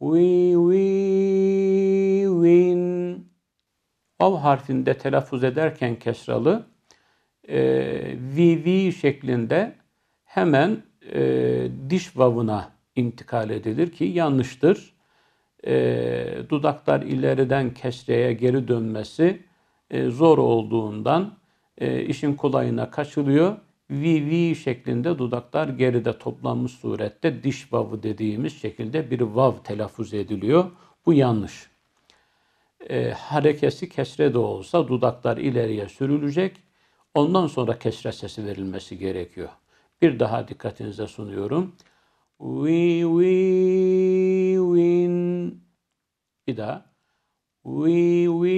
We we win. Av harfinde telaffuz ederken kesralı e, vi şeklinde hemen e, diş vavına intikal edilir ki yanlıştır. E, dudaklar ileriden kesreye geri dönmesi e, zor olduğundan e, işin kolayına kaçılıyor. VV şeklinde dudaklar geride toplanmış surette diş vavı dediğimiz şekilde bir vav telaffuz ediliyor. Bu yanlış. E, harekesi kesre de olsa dudaklar ileriye sürülecek. Ondan sonra kesre sesi verilmesi gerekiyor. Bir daha dikkatinize sunuyorum. We, we, win. Bir daha. We, we,